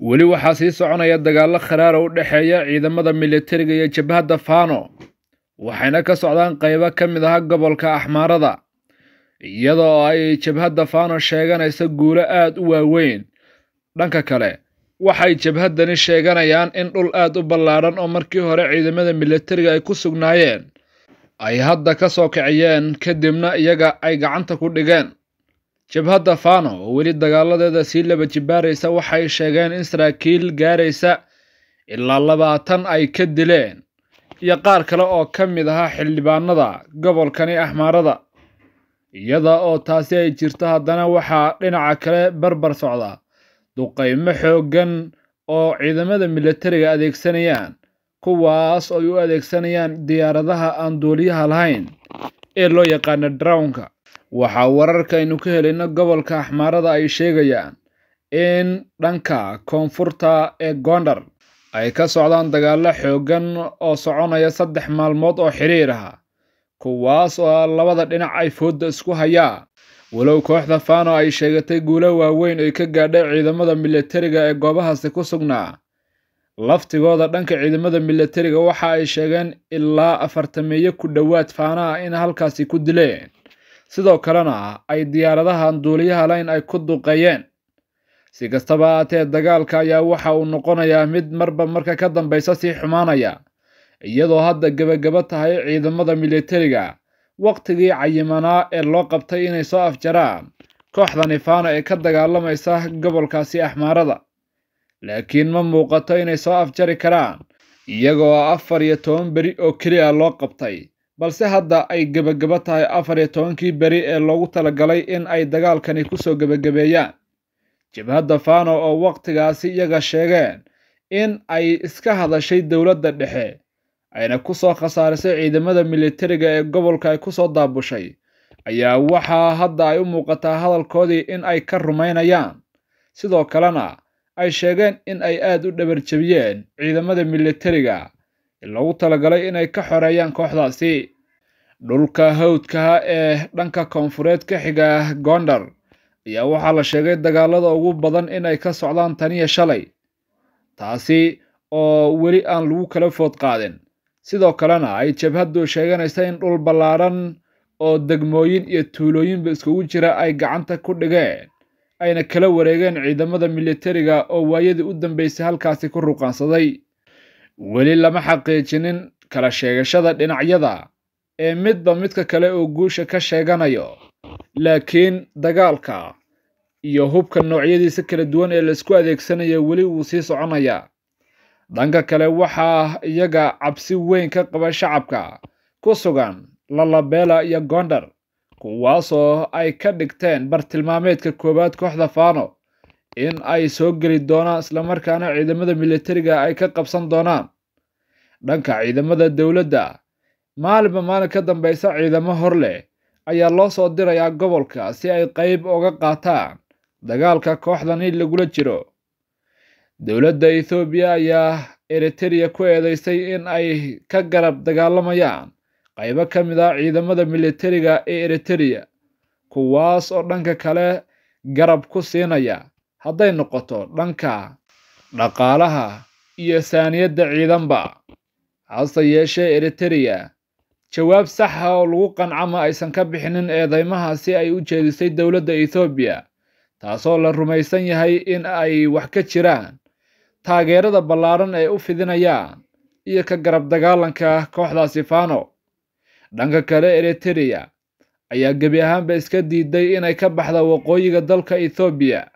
weli waxaa sii soconaya dagaalo kharaara u dhexeeya ciidamada militariga iyo jabhadda faano waxayna ka socdaan qaybo ka mid aha gobolka axmaarada iyadoo ay jabhadda faano sheeganaysa guulo aad u waaweyn dhanka kale waxay jabhaddani sheeganayaan in dhul aad u ballaadhan oo markii hore ciidamada militariga ay ku sugnaayeen ay hadda ka soo kiciyeen kadibna iyaga ay gacanta ku dhigeen jabhadda fano oo weli dagaaladeeda sii laba jibaaraysa waxay sheegeen in saraakiil gaaraysa ilaa labaatan ay ka dileen iyo qaar kale oo ka mid ahaa xildhibaanada gobolkani axmaarada iyada oo taasi ay jirto haddana waxaa dhinaca kale barbar socda duqaymo xooggan oo ciidamada milatariga adeegsanayaan kuwaas oo u adeegsanayaan diyaaradaha aan duuliyaha lahayn ee loo yaqaana drownka waxaa wararkaynu ka helayna gobolka axmaarada ay sheegayaan in dhanka koonfurta ee gondar ay ka socdaan dagaallo xooggan oo soconaya saddex maalmood oo xidhiir ah kuwaas oo ah labada dhinac ay foodda isku hayaa walow kooxda faano ay sheegatay guulo waaweyn ay ka gaadhay ciidamada milatariga ee goobahaasi ku sugnaa laftigooda dhanka ciidamada milatariga waxa ay sheegeen ilaa afartameeye ku dhowaad faanaha in halkaasi ku dileen sidoo kalena ay diyaaradahan duuliyaha layn ay ku duqeeyeen si kastaba haatee dagaalka ayaa waxa uu noqonayaa mid marba marka ka dambaysa sii xumaanaya iyadoo hadda gebagabo tahay ciidamada militariga waqtigii cayimanaa ee loo qabtay inay soo afjaraan kooxda nifaana ee ka dagaalamaysa gobolkaasi axmaarada laakiin ma muuqato inay soo afjari karaan iyagoo afar iyo toban beri oo keliya loo qabtay balse hadda ay gebagabo tahay afar iyo tobankii beri ee loogu talagalay in ay dagaalkani kusoo gebagabeeyaan jabhadda fano oo wakhtigaasi iyaga sheegeen in ay iska hadashay dowladda dhexe ayna ku soo khasaarisay ciidamada militariga ee gobolka ay ku soo daabushay ayaa waxaa hadda ay u muuqataa hadalkoodii in ay ka rumaynayaan sidoo kalena ay sheegeen in ay aad u dhabarjebiyeen ciidamada militariga loogu talagalay inay ka xoreeyaan kooxdaasi dhulka hawdkaha ee dhanka koonfureed ka xiga gondar ayaa waxaa la sheegay dagaalada ugu badan inay ka socdaan taniya shalay taasi oo weli aan lagu kala food qaadin sidoo kalena ay jabhaddu sheeganaysa in dhul ballaaran oo degmooyin iyo tuulooyinba iskugu jira ay gacanta ku dhigeen ayna kala wareegeen ciidamada militariga oo waayadii u dambaysay halkaasi ku ruqaansaday weli lama xaqiijinin kala sheegashada dhinacyada ee midba midka kale oo guusha ka sheeganayo laakiin dagaalka iyo hubka noocyadiisa kala duwan ee laysku adeegsanaya weli wuu sii soconayaa dhanka kale waxaa iyaga cabsi weyn ka qaba shacabka ku sugan lalabela iyo gondar kuwaasoo ay ka dhigteen bartilmaameedka koowaad kooxda faano in ay soo geli doonaan islamarkaana ciidamada militariga ay ka qabsan doonaan dhanka ciidamada dowladda maalinba maalin ka dambaysa ciidamo hor leh ayaa loo soo dirayaa gobolka si ay qayb uga qaataan dagaalka kooxdani lagula jiro dowladda ethoobiya ayaa eritereya ku eedeysay in ay ka garab dagaalamayaan qaybo ka mid ah ciidamada militariga ee eritereya kuwaas oo dhanka kale garab ku siinaya hadday noqoto dhanka dhaqaalaha iyo saaniyadda ciidanba hase yeeshee eritereya jawaab saxa ah oo lagu qancama aysan ka bixinin eedeymaha si ay u jeedisay dowladda ethoobiya taasoo la rumaysan yahay in ay wax ka jiraan taageerada ballaaran ee u fidinayaan iyo ka garab dagaalanka kooxdaasi faano dhanka kale eritereya ayaa gebi ahaanba iska diiday inay ka baxda waqooyiga dalka ethoobiya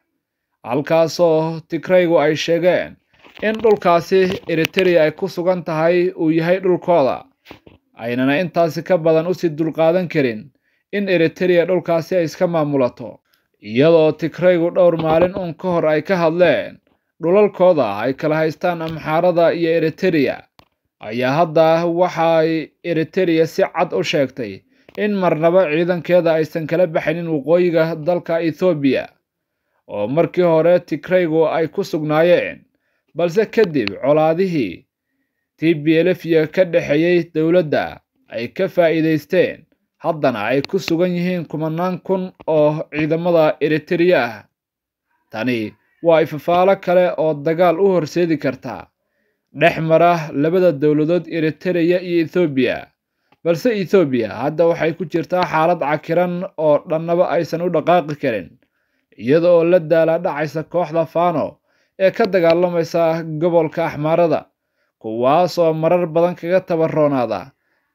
halkaasoo tigraygu ay sheegeen in dhulkaasi eritereya ay ku sugan tahay uu yahay dhulkooda aynana intaasi ka badan usii dulqaadan karin in eritereya dhulkaasi ay iska maamulato iyadoo tigraygu dhowr maalin uun ka hor ay ka hadleen dhulalkooda ay kala haystaan amxaarada iyo eritereya ayaa hadda waxay eritereya si cad u sheegtay in marnaba ciidankeeda aysan kala baxaynin waqooyiga dalka ethoobiya oo markii hore tigraygu ay ku sugnaayeen balse kadib colaadihii t b tblefya ka dhexeeyey dowladda ay ka faa'iidaysteen haddana ay ku sugan yihiin kumanaan kun oo ciidamada eritreya ah tani waa ifafaalo kale oo dagaal u horseedi karta dhex mara labada dowladood eritereya iyo ethoobiya balse ethoobiya hadda waxay ku jirtaa xaalad cakiran oo dhannaba aysan u dhaqaaqi karin iyada oo la dhacaysa kooxda fano ee ka dagaalamaysa gobolka axmaarada kuwaas oo marar badan kaga tabaroonaada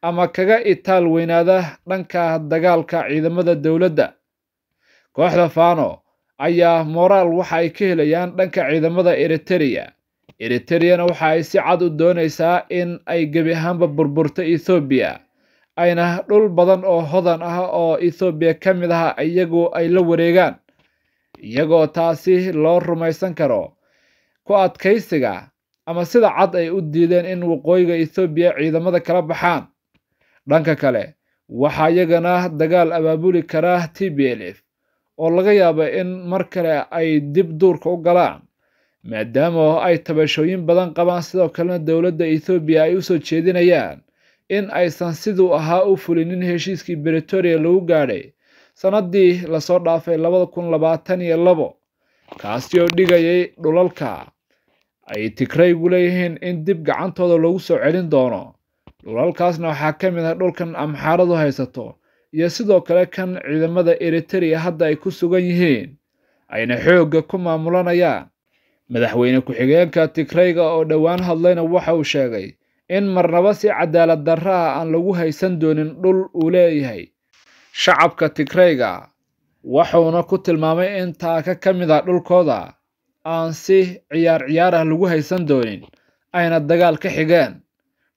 ama kaga itaal weynaada dhanka dagaalka ciidamada dowladda kooxda fano ayaa moraal waxa ay ka helayaan dhanka ciidamada eriteriya eritereyana waxa ay si cad u doonaysaa in ay gebi ahaanba burburta ethoobiya ayna dhul badan oo hodan ah oo ethoobiya ka mid ah iyagu ay la wareegaan iyagoo taasi loo rumaysan karo ku adkaysiga ama sida cad ay u diideen in waqooyiga ethoobiya ciidamada kala baxaan dhanka kale waxaa iyagana dagaal abaabuli kara t b l f oo laga yaaba in mar kale ay dib duurka u galaan maadaama ay tabashooyin badan qabaan sidoo kalena dowladda ethoobiya ay u soo jeedinayaan in aysan siduu ahaa u fulinin heshiiskii bretoria lagu gaadhay sannaddii lasoo dhaafay labada kun labaatan iyo labo kaasi oo dhigayay dhulalka ay tigraygu leeyihiin in dib gacantooda lagu soo celin doono dhulalkaasna waxaa ka mid ah dhulkan amxaaradu haysato iyo sidoo kale kan ciidamada eritriya hadda ay ku sugan yihiin ayna xoogga ku maamulanayaan madaxweyne ku-xigeenka tigrayga oo dhowaan hadlayna waxa uu sheegay in marnaba si cadaalad darra ah aan lagu haysan doonin dhul uu leeyahay shacabka tigreyga wuxuuna ku tilmaamay in taaka ka mid ah dhulkooda aan si ciyaar ciyaar ah lagu haysan doonin ayna dagaal ka xigeen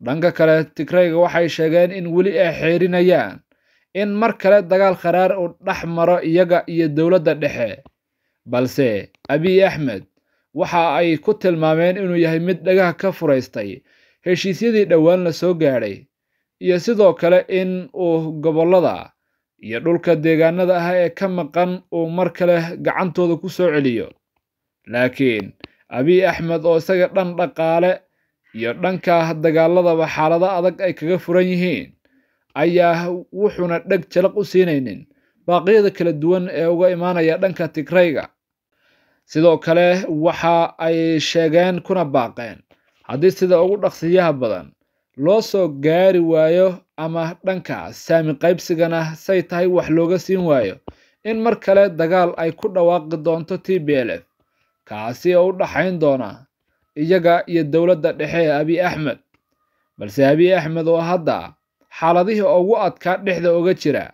dhanka kale tigreyga waxay sheegeen in weli ay xeerinayaan in mar kale dagaal qaraar uu dhex maro iyaga iyo dowladda dhexe balse abiy axmed waxa ay ku tilmaameen inuu yahay mid dhagaha ka furaystay heshiisyadii dhowaan la soo gaadhay iyo sidoo kale in uu gobollada iyo dhulka deegaanada ah ee ka maqan uu mar kale gacantooda ku soo celiyo laakiin abiy axmed oo isaga dhan dhaqaale iyo dhanka dagaaladaba xaalado adag ay kaga furan yihiin ayaa wuxuuna dheg jalaq u siinaynin baaqyada kala duwan ee uga imaanaya dhanka tigrayga sidoo kale waxa ay sheegeen kuna baaqeen haddii sida ugu dhaqsiyaha badan loo soo gaari waayo ama dhanka saami qaybsigana say tahay wax looga siin waayo in mar kale dagaal ay ku dhawaaqi doonto t b l f kaasi oo u dhaxayn doona iyaga iyo dowladda dhexe ee abiy axmed balse abiy axmed oo hadda xaaladihii ugu adkaa dhexda oga jira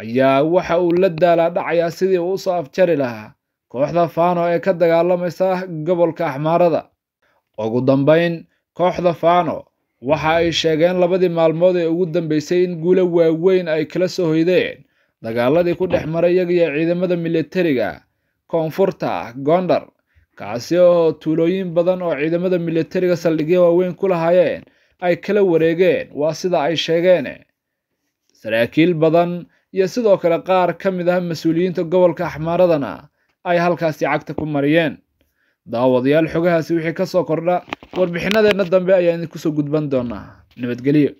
ayaa waxa uu la daalaa dhacayaa sidii uu usoo afjari lahaa kooxda faano ee ka dagaalamaysa gobolka axmaarada ugu dambayn kooxda faano waxa ay sheegeen labadii maalmood ee ugu dambeysay in guulo waaweyn ay kala soo hoydeen dagaaladii ku dhex maray iyagiyo ciidamada milatariga koonfurta gondar kaasi oo tuulooyin badan oo ciidamada milatariga saldhigyo waaweyn ku lahaayeen ay kala wareegeen waa sida ay sheegeen saraakiil badan iyo sidoo kale qaar ka mid ah mas-uuliyiinta gobolka axmaaradana ay halkaasi cagta ku mariyeen daawadayaal xogahaasi wixii ka soo kordha warbixinadeenna dambe ayaan idinku soo gudban doonaa nabadgelyo